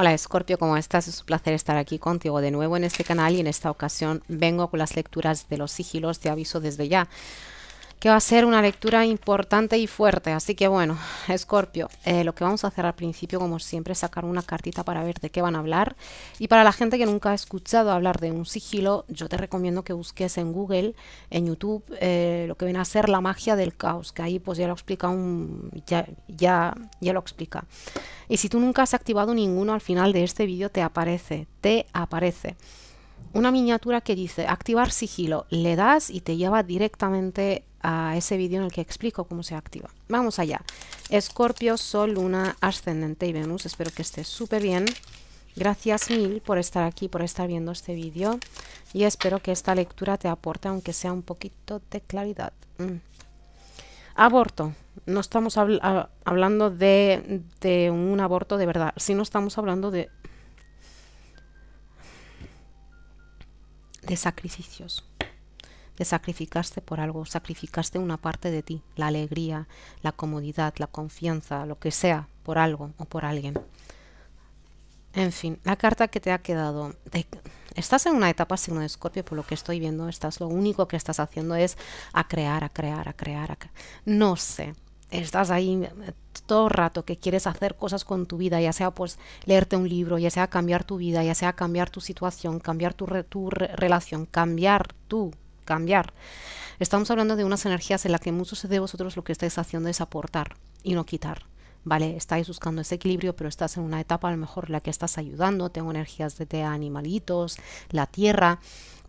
Hola Scorpio, ¿cómo estás? Es un placer estar aquí contigo de nuevo en este canal y en esta ocasión vengo con las lecturas de los sigilos de aviso desde ya que va a ser una lectura importante y fuerte. Así que bueno, Scorpio, eh, lo que vamos a hacer al principio, como siempre, es sacar una cartita para ver de qué van a hablar. Y para la gente que nunca ha escuchado hablar de un sigilo, yo te recomiendo que busques en Google, en YouTube, eh, lo que viene a ser la magia del caos, que ahí pues ya lo explica un... ya, ya, ya lo explica. Y si tú nunca has activado ninguno, al final de este vídeo te aparece, te aparece una miniatura que dice activar sigilo, le das y te lleva directamente a ese vídeo en el que explico cómo se activa. Vamos allá. Escorpio, Sol, Luna, Ascendente y Venus. Espero que estés súper bien. Gracias mil por estar aquí, por estar viendo este vídeo y espero que esta lectura te aporte aunque sea un poquito de claridad. Mm. Aborto. No estamos hablando de, un aborto de verdad, no estamos hablando de, de sacrificios. Te sacrificaste por algo, sacrificaste una parte de ti, la alegría, la comodidad, la confianza, lo que sea, por algo o por alguien. En fin, la carta que te ha quedado. estás en una etapa signo de escorpio, por lo que estoy viendo, estás lo único que estás haciendo es a crear, a crear, a crear, a crear. No sé, estás ahí eh, todo el rato que quieres hacer cosas con tu vida, ya sea pues leerte un libro, ya sea cambiar tu vida, ya sea cambiar tu situación, cambiar tu, relación, cambiar tú cambiar. Estamos hablando de unas energías en las que muchos de vosotros lo que estáis haciendo es aportar y no quitar. ¿vale? Estáis buscando ese equilibrio, pero estás en una etapa a lo mejor la que estás ayudando, tengo energías de, de animalitos, la tierra,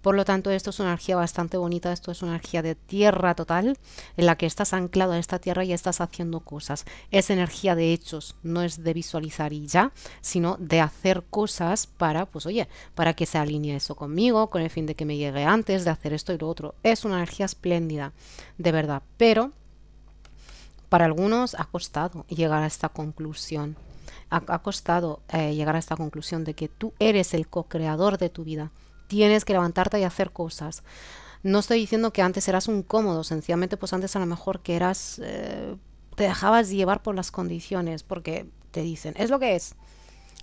por lo tanto, esto es una energía bastante bonita, esto es una energía de tierra total, en la que estás anclado a esta tierra y estás haciendo cosas. Es energía de hechos, no es de visualizar y ya, sino de hacer cosas para, pues oye, para que se alinee eso conmigo, con el fin de que me llegue antes, de hacer esto y lo otro. Es una energía espléndida, de verdad, pero para algunos ha costado llegar a esta conclusión ha, costado eh, llegar a esta conclusión de que tú eres el co-creador de tu vida tienes que levantarte y hacer cosas. No estoy diciendo que antes eras un cómodo, sencillamente pues antes a lo mejor que eras, eh, te dejabas llevar por las condiciones, porque te dicen, es lo que es.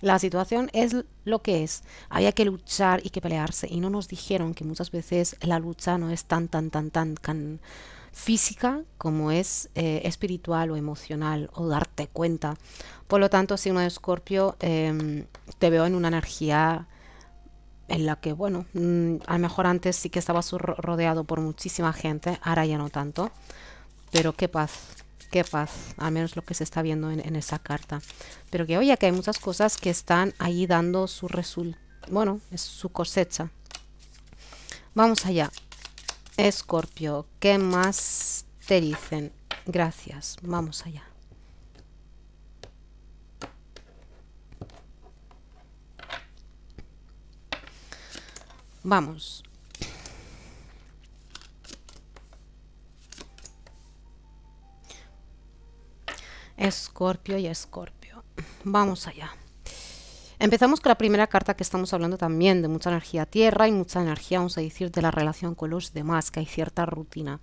La situación es lo que es. Había que luchar y que pelearse. Y no nos dijeron que muchas veces la lucha no es tan, tan, tan, tan, tan física como es eh, espiritual o emocional o darte cuenta. Por lo tanto, signo de escorpio, em, te veo en una energía en la que, bueno, mm, a lo mejor antes sí que estaba rodeado por muchísima gente, ahora ya no tanto, pero qué paz, qué paz, al menos lo que se está viendo en, esa carta. Pero que oye, que hay muchas cosas que están ahí dando su resultado, bueno, es su cosecha. Vamos allá. Escorpio, ¿qué más te dicen? Gracias, vamos allá. Vamos. Escorpio y Escorpio. Vamos allá. Empezamos con la primera carta que estamos hablando también de mucha energía tierra y mucha energía, vamos a decir, de la relación con los demás, que hay cierta rutina,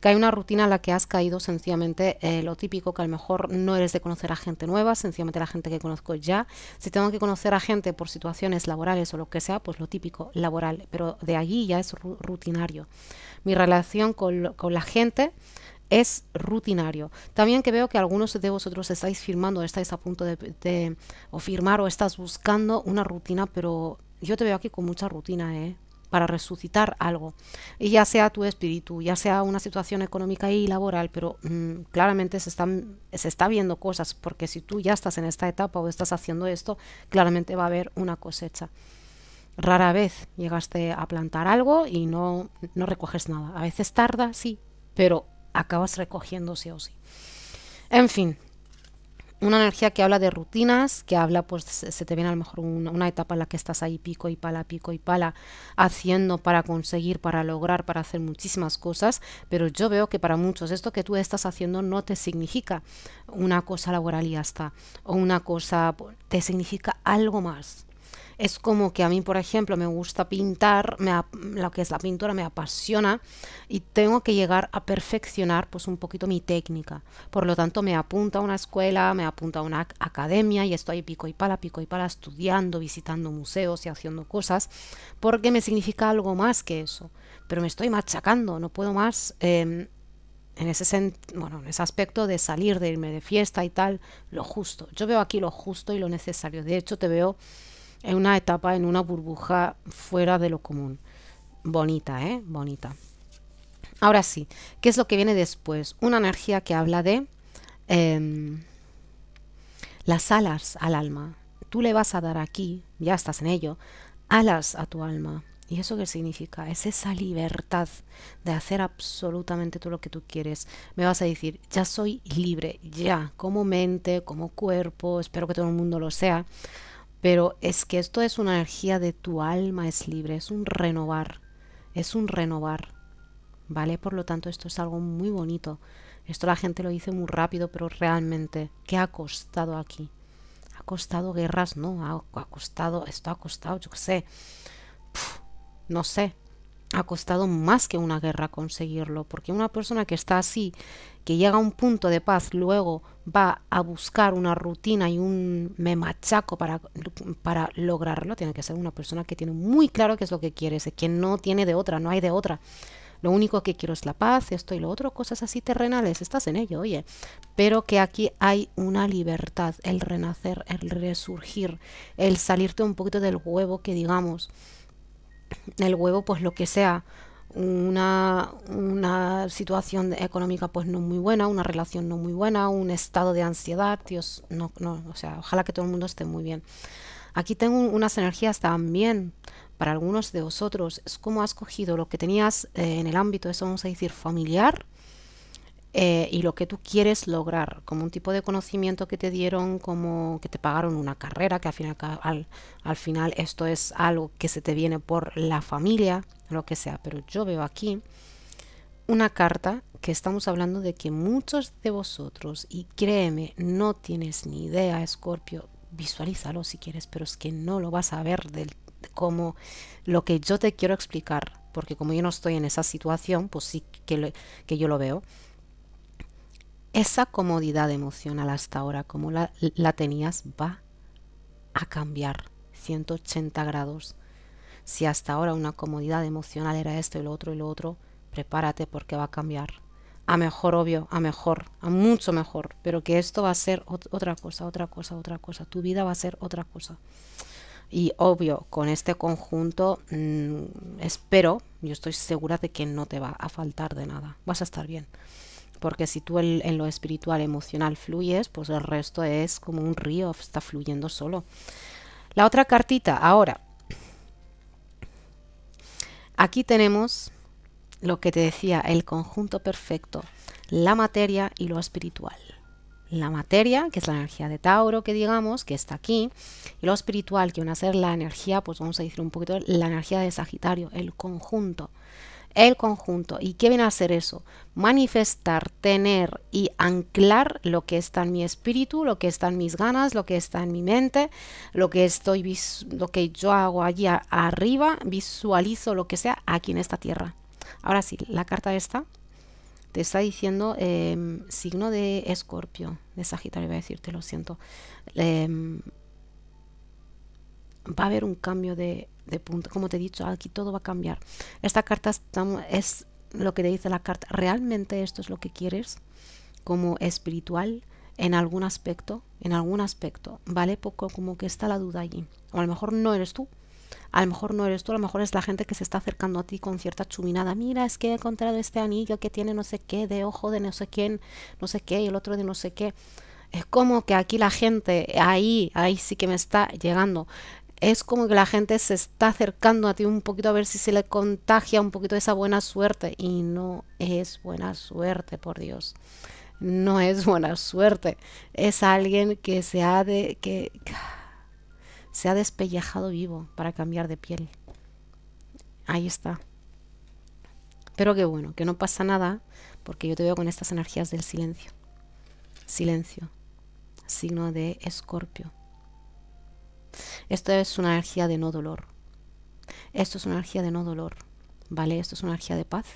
que hay una rutina a la que has caído sencillamente eh, lo típico, que a lo mejor no eres de conocer a gente nueva, sencillamente la gente que conozco ya. Si tengo que conocer a gente por situaciones laborales o lo que sea, pues lo típico, laboral, pero de allí ya es rutinario. Mi relación con, con la gente es rutinario. También que veo que algunos de vosotros estáis firmando, estáis a punto de, firmar o estás buscando una rutina, pero yo te veo aquí con mucha rutina, ¿eh? para resucitar algo, y ya sea tu espíritu, ya sea una situación económica y laboral, pero mm, claramente se, están, se está viendo cosas, porque si tú ya estás en esta etapa o estás haciendo esto, claramente va a haber una cosecha. Rara vez llegaste a plantar algo y no, no recoges nada. A veces tarda, sí, pero acabas recogiéndose o sí. En fin, una energía que habla de rutinas, que habla, pues se te viene a lo mejor una, una, etapa en la que estás ahí pico y pala, pico y pala, haciendo para conseguir, para lograr, para hacer muchísimas cosas, pero yo veo que para muchos esto que tú estás haciendo no te significa una cosa laboral y hasta, o una cosa, pues, te significa algo más, es como que a mí, por ejemplo, me gusta pintar, me, lo que es la pintura me apasiona y tengo que llegar a perfeccionar pues un poquito mi técnica. Por lo tanto, me apunta a una escuela, me apunta a una academia y estoy pico y pala, pico y pala estudiando, visitando museos y haciendo cosas, porque me significa algo más que eso. Pero me estoy machacando, no puedo más. Em, en ese, bueno, en ese aspecto de salir, de irme de fiesta y tal, lo justo. Yo veo aquí lo justo y lo necesario. De hecho, te veo es una etapa en una burbuja fuera de lo común. Bonita, ¿eh? Bonita. Ahora sí, ¿qué es lo que viene después? Una energía que habla de em, las alas al alma. Tú le vas a dar aquí, ya estás en ello, alas a tu alma. ¿Y eso qué significa? Es esa libertad de hacer absolutamente todo lo que tú quieres. Me vas a decir, ya soy libre, ya, como mente, como cuerpo, espero que todo el mundo lo sea. Pero es que esto es una energía de tu alma, es libre, es un renovar, es un renovar. ¿Vale? Por lo tanto, esto es algo muy bonito. Esto la gente lo dice muy rápido, pero realmente, ¿qué ha costado aquí? ¿Ha costado guerras? No, ha, costado, esto ha costado, yo qué sé, no sé, ha costado más que una guerra conseguirlo, porque una persona que está así que llega a un punto de paz, luego va a buscar una rutina y un me machaco para, para lograrlo, tiene que ser una persona que tiene muy claro qué es lo que quiere, que no tiene de otra, no hay de otra. Lo único que quiero es la paz, esto y lo otro, cosas así terrenales, estás en ello, oye. Pero que aquí hay una libertad, el renacer, el resurgir, el salirte un poquito del huevo que digamos, el huevo pues lo que sea, una, una, situación económica pues no muy buena, una relación no muy buena, un estado de ansiedad, Dios, no, o sea, ojalá que todo el mundo esté muy bien. Aquí tengo unas energías también para algunos de vosotros. Es como has cogido lo que tenías eh, en el ámbito, eso vamos a decir, familiar, eh, y lo que tú quieres lograr, como un tipo de conocimiento que te dieron, como que te pagaron una carrera, que al final, al, final esto es algo que se te viene por la familia, lo que sea. Pero yo veo aquí una carta que estamos hablando de que muchos de vosotros, y créeme, no tienes ni idea, Escorpio, visualízalo si quieres, pero es que no lo vas a ver del, como lo que yo te quiero explicar, porque como yo no estoy en esa situación, pues sí que yo lo veo esa comodidad emocional hasta ahora, como la, tenías, va a cambiar 180 grados. Si hasta ahora una comodidad emocional era esto y lo otro y lo otro, prepárate porque va a cambiar. A mejor, obvio, a mejor, a mucho mejor, pero que esto va a ser otra cosa, otra cosa, otra cosa. Tu vida va a ser otra cosa. Y obvio, con este conjunto mm, espero, yo estoy segura de que no te va a faltar de nada. Vas a estar bien porque si tú en, lo espiritual, emocional fluyes, pues el resto es como un río, está fluyendo solo. La otra cartita, ahora, aquí tenemos lo que te decía, el conjunto perfecto, la materia y lo espiritual. La materia, que es la energía de Tauro, que digamos, que está aquí, y lo espiritual, que van a ser la energía, pues vamos a decir un poquito, la energía de Sagitario, el conjunto el conjunto. ¿Y qué viene a hacer eso? Manifestar, tener y anclar lo que está en mi espíritu, lo que está en mis ganas, lo que está en mi mente, lo que estoy lo que yo hago allí arriba, visualizo lo que sea aquí en esta tierra. Ahora sí, la carta esta te está diciendo em, signo de escorpio, de Sagitario, voy a decirte, lo siento. Em, va a haber un cambio de de punto. Como te he dicho, aquí todo va a cambiar. Esta carta es lo que te dice la carta. ¿Realmente esto es lo que quieres? Como espiritual, en algún aspecto, en algún aspecto, ¿vale? Poco como que está la duda allí. O a lo mejor no eres tú. A lo mejor no eres tú, a lo mejor es la gente que se está acercando a ti con cierta chuminada. Mira, es que he encontrado este anillo que tiene no sé qué, de ojo de no sé quién, no sé qué, y el otro de no sé qué es como que aquí la gente, ahí, ahí sí que me está llegando es como que la gente se está acercando a ti un poquito a ver si se le contagia un poquito esa buena suerte. Y no es buena suerte, por Dios. No es buena suerte. Es alguien que se ha de. que se ha despellejado vivo para cambiar de piel. Ahí está. Pero qué bueno, que no pasa nada, porque yo te veo con estas energías del silencio. Silencio. Signo de escorpio. Esto es una energía de no dolor. Esto es una energía de no dolor, ¿vale? Esto es una energía de paz,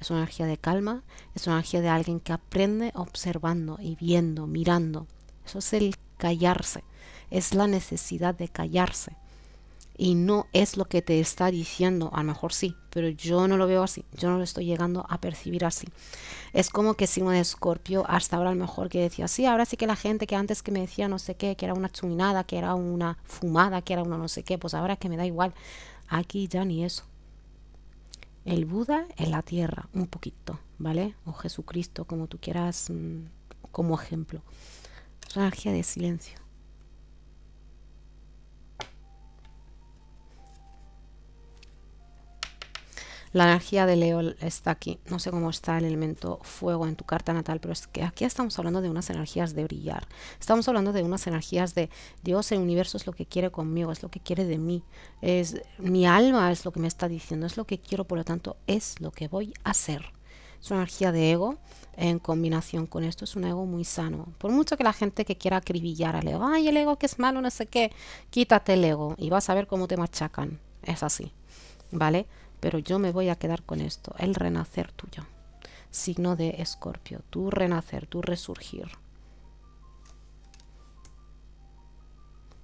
es una energía de calma, es una energía de alguien que aprende observando y viendo, mirando. Eso es el callarse, es la necesidad de callarse y no es lo que te está diciendo. A lo mejor sí, pero yo no lo veo así. Yo no lo estoy llegando a percibir así. Es como que signo de escorpio, hasta ahora a lo mejor que decía, así, ahora sí que la gente que antes que me decía no sé qué, que era una chuminada, que era una fumada, que era una no sé qué, pues ahora que me da igual. Aquí ya ni eso. El Buda en la tierra, un poquito, ¿vale? O Jesucristo, como tú quieras, mm, como ejemplo. energía de silencio. La energía de Leo está aquí. No sé cómo está el elemento fuego en tu carta natal, pero es que aquí estamos hablando de unas energías de brillar. Estamos hablando de unas energías de Dios, el universo es lo que quiere conmigo, es lo que quiere de mí. Es mi alma es lo que me está diciendo, es lo que quiero, por lo tanto, es lo que voy a hacer. Es una energía de ego en combinación con esto es un ego muy sano. Por mucho que la gente que quiera acribillar al ego, ay, el ego que es malo, no sé qué, quítate el ego y vas a ver cómo te machacan. Es así, ¿vale? pero yo me voy a quedar con esto, el renacer tuyo. Signo de escorpio, tu renacer, tu resurgir.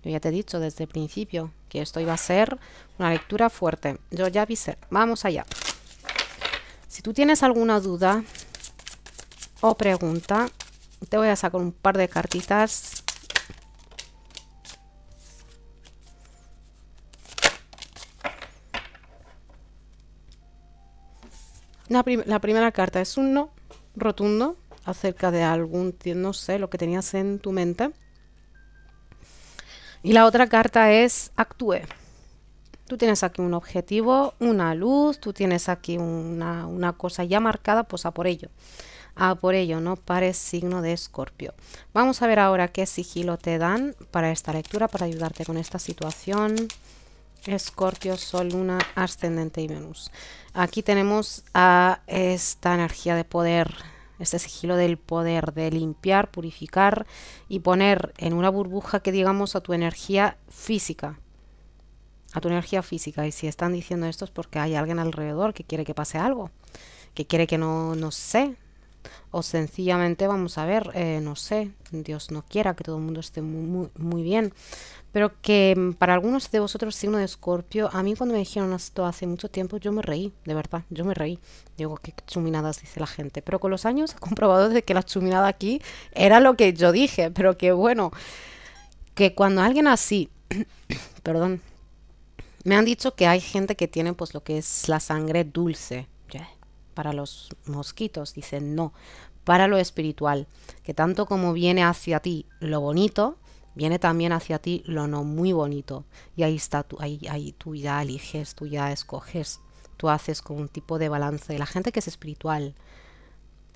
Yo ya te he dicho desde el principio que esto iba a ser una lectura fuerte. Yo ya avisé. Vamos allá. Si tú tienes alguna duda o pregunta, te voy a sacar un par de cartitas La, primera carta es un no rotundo acerca de algún, no sé, lo que tenías en tu mente. Y la otra carta es actúe. Tú tienes aquí un objetivo, una luz, tú tienes aquí una, una, cosa ya marcada, pues a por ello. A por ello, no pares signo de escorpio. Vamos a ver ahora qué sigilo te dan para esta lectura, para ayudarte con esta situación. Escorpio, Sol, Luna, Ascendente y Venus. Aquí tenemos a esta energía de poder, este sigilo del poder, de limpiar, purificar y poner en una burbuja que digamos a tu energía física. A tu energía física. Y si están diciendo esto es porque hay alguien alrededor que quiere que pase algo, que quiere que no, no sé, o sencillamente vamos a ver, eh, no sé, Dios no quiera que todo el mundo esté muy, muy, bien, pero que mm, para algunos de vosotros signo de escorpio, a mí cuando me dijeron esto hace mucho tiempo yo me reí, de verdad, yo me reí. Digo, qué chuminadas dice la gente, pero con los años he comprobado que la chuminada aquí era lo que yo dije, pero que bueno, que cuando alguien así, perdón, me han dicho que hay gente que tiene pues lo que es la sangre dulce, para los mosquitos. dicen no, para lo espiritual, que tanto como viene hacia ti lo bonito, viene también hacia ti lo no muy bonito. Y ahí está, tú, ahí, ahí tú ya eliges, tú ya escoges, tú haces con un tipo de balance. La gente que es espiritual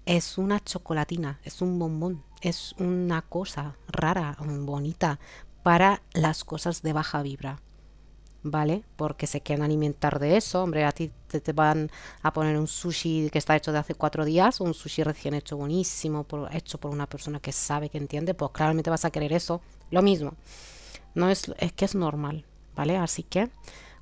es una chocolatina, es un bombón, es una cosa rara, bonita, para las cosas de baja vibra. ¿vale? Porque se quieren alimentar de eso. Hombre, a ti te, van a poner un sushi que está hecho de hace cuatro días, un sushi recién hecho buenísimo, por, hecho por una persona que sabe, que entiende, pues claramente vas a querer eso. Lo mismo. No es, es que es normal, ¿vale? Así que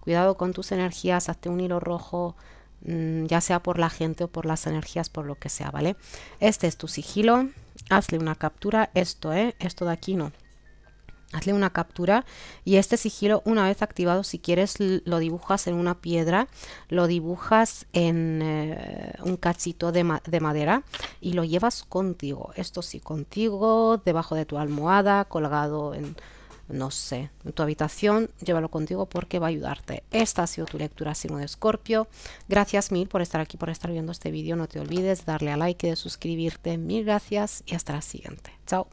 cuidado con tus energías, hazte un hilo rojo, mm, ya sea por la gente o por las energías, por lo que sea, ¿vale? Este es tu sigilo, hazle una captura, esto, ¿eh? Esto de aquí no. Hazle una captura y este sigilo una vez activado si quieres lo dibujas en una piedra, lo dibujas en eh, un cachito de, madera y lo llevas contigo. Esto sí, contigo, debajo de tu almohada, colgado en, no sé, en tu habitación, llévalo contigo porque va a ayudarte. Esta ha sido tu lectura signo de escorpio. Gracias mil por estar aquí, por estar viendo este vídeo. No te olvides darle a like y de suscribirte. Mil gracias y hasta la siguiente. Chao.